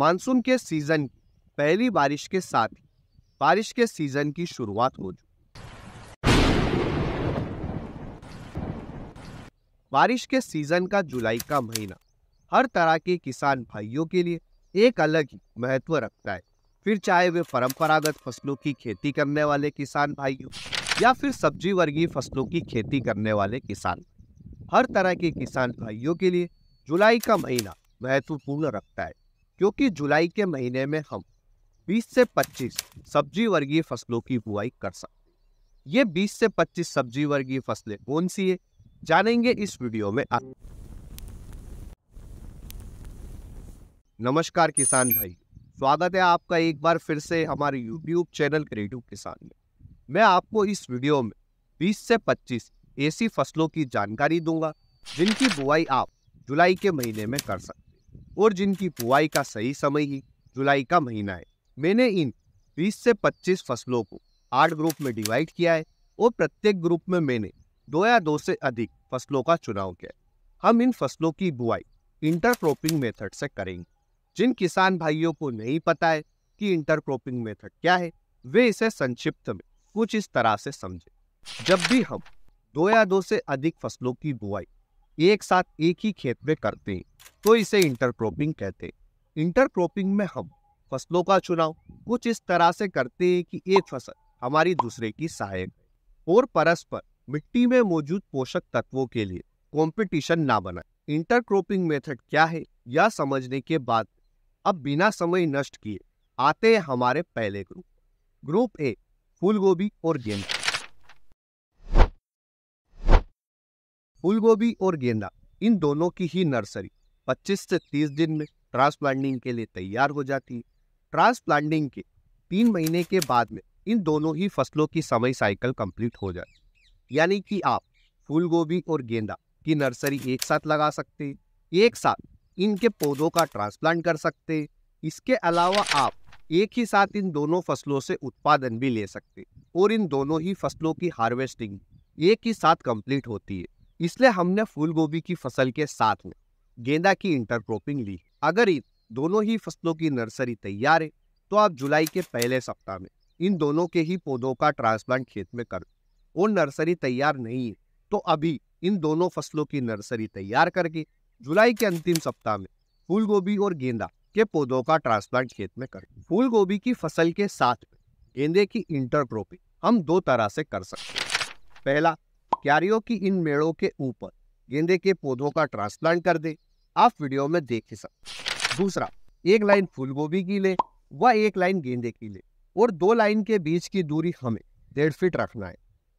Monsoon के season पहली बारिश के साथ ही बारिश के सीजन की शुरुआत हो चुकी बारिश के सीजन का जुलाई का महीना हर तरह के किसान भाइयों के लिए एक अलग ही महत्व रखता है फिर चाहे वे परंपरागत फसलों की खेती करने वाले किसान भाइयों या फिर सब्जी वर्गीय फसलों की खेती करने वाले किसान हर तरह के किसान भाइयों के लिए जुलाई का महीना महत्वपूर्ण रखता है क्योंकि जुलाई के महीने में हम 20 से 25 सब्जी वर्गीय फसलों की बुआई कर सकते हैं ये 20 से 25 सब्जी वर्गीय फसलें कौन सी है जानेंगे इस वीडियो में आ... नमस्कार किसान भाई स्वागत है आपका एक बार फिर से हमारे YouTube चैनल क्रिएटिव किसान में मैं आपको इस वीडियो में 20 से 25 ऐसी फसलों की जानकारी दूंगा जिनकी बुआई आप जुलाई के महीने में कर सकते और जिनकी बुआई का सही समय ही जुलाई का महीना है मैंने इन 20 से 25 फसलों को आठ ग्रुप में डिवाइड किया है और प्रत्येक ग्रुप में मैंने दो या दो से अधिक फसलों का चुनाव किया हम इन फसलों की बुआई इंटरक्रॉपिंग मेथड से करेंगे जिन किसान भाइयों को नहीं पता है कि इंटरक्रॉपिंग मेथड क्या है वे इसे संक्षिप्त में कुछ इस तरह से समझे जब भी हम दो या दो से अधिक फसलों की बुआई एक साथ एक ही खेत में करते हैं तो इसे इंटरक्रॉपिंग कहते हैं इंटरक्रॉपिंग में हम फसलों का चुनाव कुछ इस तरह से करते हैं कि एक फसल हमारी दूसरे की सहायक है और परस्पर मिट्टी में मौजूद पोषक तत्वों के लिए कंपटीशन ना बनाए इंटरक्रॉपिंग मेथड क्या है यह समझने के बाद अब बिना समय नष्ट किए आते हैं हमारे पहले ग्रुप ग्रुप ए फूल गोभी और गेंद फूलगोभी और गेंदा इन दोनों की ही नर्सरी 25 से 30 दिन में ट्रांसप्लांटिंग के लिए तैयार हो जाती है ट्रांसप्लांटिंग के तीन महीने के बाद में इन दोनों ही फसलों की समय साइकिल कंप्लीट हो जाती यानी कि आप फूल और गेंदा की नर्सरी एक साथ लगा सकते हैं एक साथ इनके पौधों का ट्रांसप्लांट कर सकते हैं इसके अलावा आप एक ही साथ इन दोनों फसलों से उत्पादन भी ले सकते और इन दोनों ही फसलों की हार्वेस्टिंग एक ही साथ कंप्लीट होती है इसलिए हमने फूल गोभी की फसल के साथ में गेंदा की इंटरक्रॉपिंग ली अगर इन दोनों ही फसलों की नर्सरी तैयार है तो आप जुलाई के पहले सप्ताह में इन दोनों के ही पौधों का ट्रांसप्लांट खेत में कर और नर्सरी तैयार नहीं है तो अभी इन दोनों फसलों की नर्सरी तैयार करके जुलाई के अंतिम सप्ताह में फूल गोभी और गेंदा के पौधों का ट्रांसप्लांट खेत में कर फूल गोभी की फसल के साथ गेंदे की इंटरक्रॉपिंग हम दो तरह से कर सकते हैं पहला क्यारियों की इन मेड़ों के ऊपर गेंदे के पौधों का ट्रांसप्लांट कर दे आप वीडियो में देख ही सकते दूसरा एक लाइन फूलगोभी की ले व एक लाइन गेंदे की ले और दो लाइन के बीच की दूरी हमें डेढ़ फीट रखना है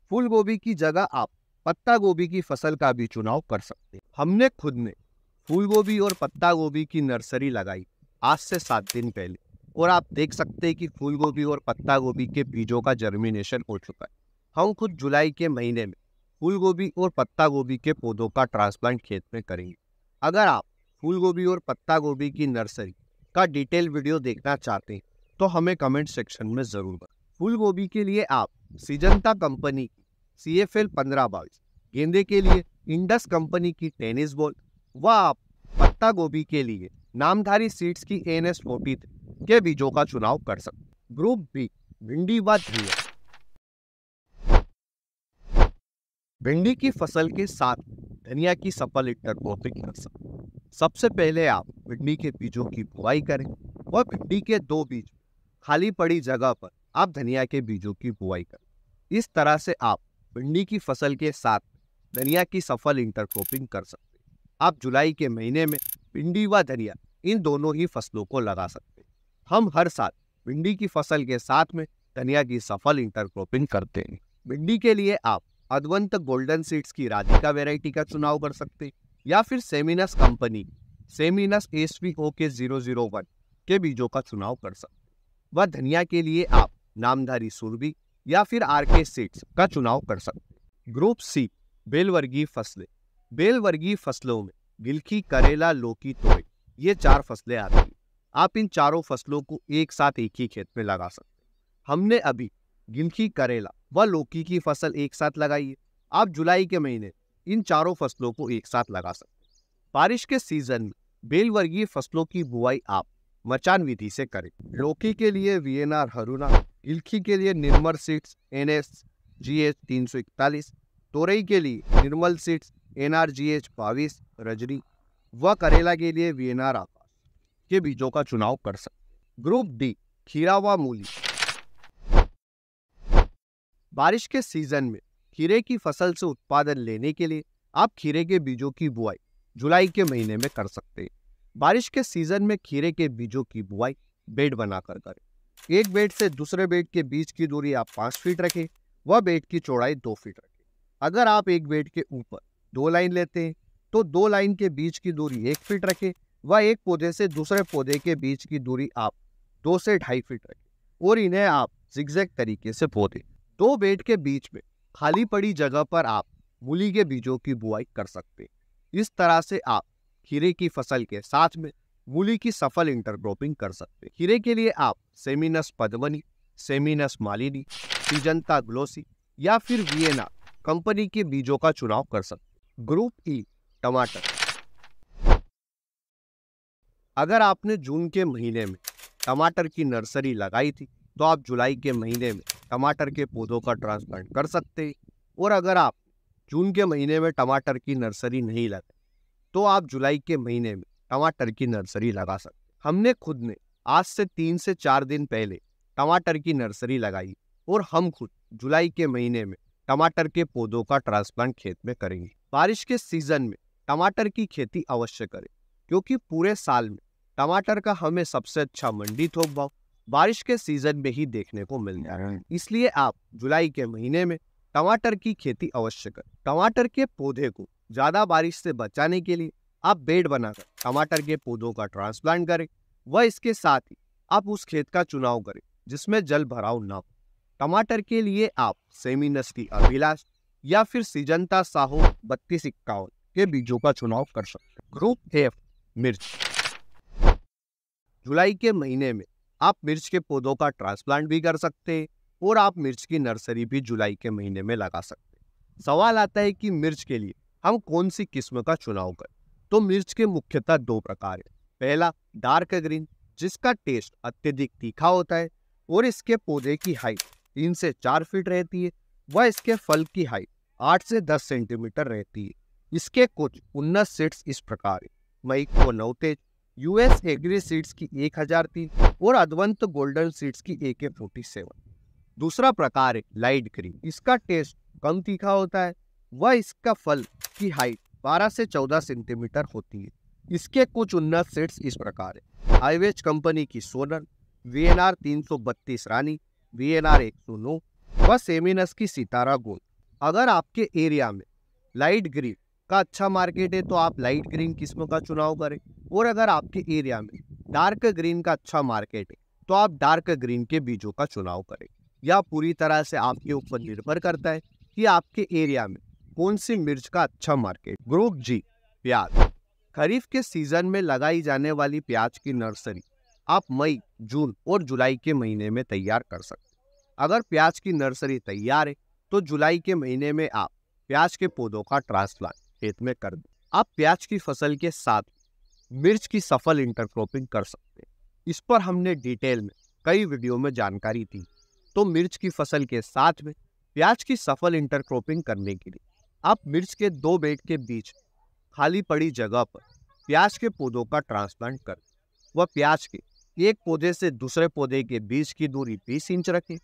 फूल गोभी की जगह आप पत्ता गोभी की फसल का भी चुनाव कर सकते हैं हमने खुद ने फूल गोभी और पत्ता गोभी की नर्सरी लगाई आज से सात दिन पहले और आप देख सकते हैं कि फूल गोभी और पत्ता गोभी के बीजों का जर्मिनेशन हो चुका है हम खुद जुलाई के महीने में फूल गोभी और पत्ता गोभी के पौधों का ट्रांसप्लांट खेत में करेंगे अगर आप फूल गोभी और पत्ता गोभी की नर्सरी का डिटेल वीडियो देखना चाहते हैं तो हमें कमेंट सेक्शन में ज़रूर बताएं फूल गोभी के लिए आप सीजनता कंपनी की सी एफ एल पंद्रह बाईस गेंदे के लिए इंडस कंपनी की टेनिस बॉल व आप पत्ता गोभी के लिए नामधारी सीड्स की एन एस फोर्टी के बीजों का चुनाव कर सकते ग्रुप बी भिंडी व धीरे भिंडी की फसल के साथ धनिया की सफल इंटर कर फसल सबसे पहले आप भिंडी के बीजों की बुआई करें और भिंडी के दो बीज खाली पड़ी जगह पर आप धनिया के बीजों की बुआई करें इस तरह से आप भिंडी की फसल के साथ धनिया की सफल इंटरक्रॉपिंग कर सकते हैं आप जुलाई के महीने में भिंडी व धनिया इन दोनों ही फसलों को लगा सकते हैं हम हर साल भिंडी की फसल के साथ में धनिया की सफल इंटरक्रॉपिंग करते हैं भिंडी के लिए आप अद्वंत गोल्डन सीड्स की राधिका वेराइटी का चुनाव कर सकते या फिर Seminis company Seminis S V O K zero zero one के बीजों का चुनाव कर सकते व धनिया के लिए आप नामधारी सुरभि या फिर आर के सीड्स का चुनाव कर सकते ग्रुप सी बेलवर्गीय फसलें बेलवर्गीय फसलों में गिलकी करेला लौकी तोई ये चार फसलें आती हैं आप इन चारों फसलों को एक साथ एक ही खेत में लगा सकते हमने अभी गिलकी करेला व लौकी की फसल एक साथ लगाइए आप जुलाई के महीने इन चारों फसलों को एक साथ लगा सकते बारिश के सीजन में बेलवर्गीय फसलों की बुआई आप मचान विधि से करें लौकी के लिए वी एन आर हरुना इल्खी के लिए Nirmal seeds N S G H तीन सौ इकतालीस तोरई के लिए Nirmal seeds N R G H बाईस रजनी व करेला के लिए वी एन आर आकाश के बीजों का चुनाव कर सकते ग्रुप डी खीरा व मूली बारिश के सीजन में खीरे की फसल से उत्पादन लेने के लिए आप खीरे के बीजों की बुआई जुलाई के महीने में कर सकते हैं बारिश के सीजन में खीरे के बीजों की बुआई बेड बनाकर करें एक बेड से दूसरे बेड के बीज की दूरी आप पाँच फीट रखें व बेड की चौड़ाई दो फीट रखें अगर आप एक बेड के ऊपर दो लाइन लेते हैं तो दो लाइन के बीच की दूरी एक फीट रखें व एक पौधे से दूसरे पौधे के बीच की दूरी आप दो से ढाई फीट रखें और इन्हें आप जिगजैग तरीके से पौधें दो बेड के बीच में खाली पड़ी जगह पर आप मूली के बीजों की बुआई कर सकते इस तरह से आप खीरे की फसल के साथ में मूली की सफल इंटरक्रॉपिंग कर सकते खीरे के लिए आप सेमिनस पदवनी सेमिनस मालिनी सीजनता ग्लोसी या फिर वियना कंपनी के बीजों का चुनाव कर सकते ग्रुप ई e, टमाटर अगर आपने जून के महीने में टमाटर की नर्सरी लगाई थी तो आप जुलाई के महीने में टमाटर के पौधों का ट्रांसप्लांट कर सकते और अगर आप जून के महीने में टमाटर की नर्सरी नहीं लगाए तो आप जुलाई के महीने में टमाटर की नर्सरी लगा सकते हमने खुद ने आज से तीन से चार दिन पहले टमाटर की नर्सरी लगाई और हम खुद जुलाई के महीने में टमाटर के पौधों का ट्रांसप्लांट खेत में करेंगे बारिश के सीजन में टमाटर की खेती अवश्य करें क्योंकि पूरे साल में टमाटर का हमें सबसे अच्छा मंडी थोक भाव बारिश के सीजन में ही देखने को मिल जाए हम्म। इसलिए आप जुलाई के महीने में टमाटर की खेती अवश्य करें टमाटर के पौधे को ज़्यादा बारिश से बचाने के लिए आप बेड बनाकर टमाटर के पौधों का ट्रांसप्लांट करें व इसके साथ ही आप उस खेत का चुनाव करें जिसमें जल भराव ना हो टमाटर के लिए आप सेमी नस्ली अभिलाष या फिर सीजनता साहो बत्तीस इक्यावन के बीजों का चुनाव कर सकते ग्रुप एफ मिर्च जुलाई के महीने में आप मिर्च के पौधों का ट्रांसप्लांट भी कर सकते हैं और आप मिर्च की नर्सरी भी जुलाई के महीने में लगा सकते हैं सवाल आता है कि मिर्च के लिए हम कौन सी किस्म का चुनाव करें तो मिर्च के मुख्यतः दो प्रकार हैं पहला डार्क ग्रीन जिसका टेस्ट अत्यधिक तीखा होता है और इसके पौधे की हाइट तीन से चार फीट रहती है व इसके फल की हाइट आठ से दस सेंटीमीटर रहती है इसके कुछ उन्नत सेट्स इस प्रकार है मई को नवतेज यूएस एग्री सीड्स की एक हजार तीन और अद्वंत गोल्डन सीड्स की ए के फोर्टी सेवन दूसरा प्रकार है लाइट ग्रीन इसका टेस्ट कम तीखा होता है वह इसका फल की हाइट 12 से 14 सेंटीमीटर होती है इसके कुछ उन्नत सीड्स इस प्रकार है हाईवेज कंपनी की सोनर वी एन आर तीन सौ बत्तीस रानी वी एन आर एक सौ नौ व सेमिनस की सितारा गोल अगर आपके एरिया में लाइट ग्रीन का अच्छा मार्केट है तो आप लाइट ग्रीन किस्म का चुनाव करें और अगर आपके एरिया में डार्क ग्रीन का अच्छा मार्केट है तो आप डार्क ग्रीन के बीजों का चुनाव करें यह पूरी तरह से आपके ऊपर निर्भर करता है कि आपके एरिया में कौन सी मिर्च का अच्छा मार्केट ग्रुप जी प्याज खरीफ के सीजन में लगाई जाने वाली प्याज की नर्सरी आप मई जून और जुलाई के महीने में तैयार कर सकते अगर प्याज की नर्सरी तैयार है तो जुलाई के महीने में आप प्याज के पौधों का ट्रांसप्लांट खेत में कर दें आप प्याज की फसल के साथ मिर्च की सफल इंटरक्रॉपिंग कर सकते हैं इस पर हमने डिटेल में कई वीडियो में जानकारी दी तो मिर्च की फसल के साथ में प्याज की सफल इंटरक्रॉपिंग करने के लिए आप मिर्च के दो बेड के बीच खाली पड़ी जगह पर प्याज के पौधों का ट्रांसप्लांट कर व प्याज के एक पौधे से दूसरे पौधे के बीच की दूरी बीस इंच रखें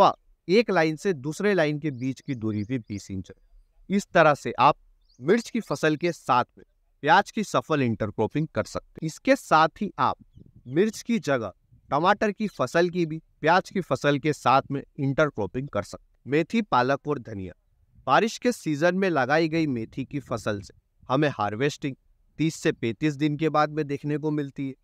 व एक लाइन से दूसरे लाइन के बीच की दूरी भी बीस इंच रखें इस तरह से आप मिर्च की फसल के साथ में प्याज की सफल इंटरक्रॉपिंग कर सकते हैं इसके साथ ही आप मिर्च की जगह टमाटर की फसल की भी प्याज की फसल के साथ में इंटरक्रॉपिंग कर सकते मेथी पालक और धनिया बारिश के सीजन में लगाई गई मेथी की फसल से हमें हार्वेस्टिंग 30 से 35 दिन के बाद में देखने को मिलती है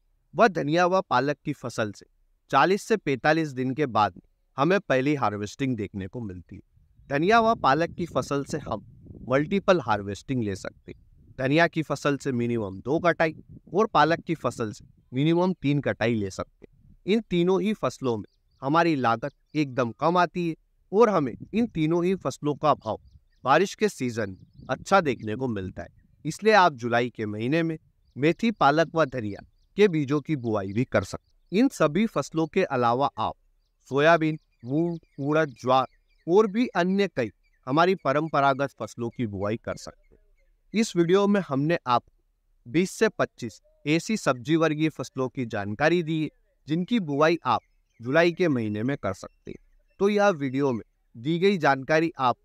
वह धनिया व पालक की फसल से 40 से 45 दिन के बाद हमें पहली हार्वेस्टिंग देखने को मिलती है धनिया व पालक की फसल से हम मल्टीपल हार्वेस्टिंग ले सकते धनिया की फसल से मिनिमम दो कटाई और पालक की फसल से मिनिमम तीन कटाई ले सकते इन तीनों ही फसलों में हमारी लागत एकदम कम आती है और हमें इन तीनों ही फसलों का भाव बारिश के सीज़न में अच्छा देखने को मिलता है इसलिए आप जुलाई के महीने में मेथी पालक व धनिया के बीजों की बुआई भी कर सकते इन सभी फसलों के अलावा आप सोयाबीन मूंग उड़द ज्वार और भी अन्य कई हमारी परंपरागत फसलों की बुआई कर सकते हैं इस वीडियो में हमने आप 20 से 25 ऐसी सब्जी वर्गीय फसलों की जानकारी दी जिनकी बुआई आप जुलाई के महीने में कर सकते हैं तो यह वीडियो में दी गई जानकारी आप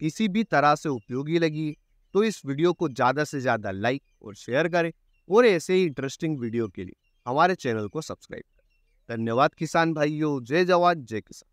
किसी भी तरह से उपयोगी लगी तो इस वीडियो को ज़्यादा से ज़्यादा लाइक और शेयर करें और ऐसे ही इंटरेस्टिंग वीडियो के लिए हमारे चैनल को सब्सक्राइब करें धन्यवाद किसान भाइयों जय जवान जय किसान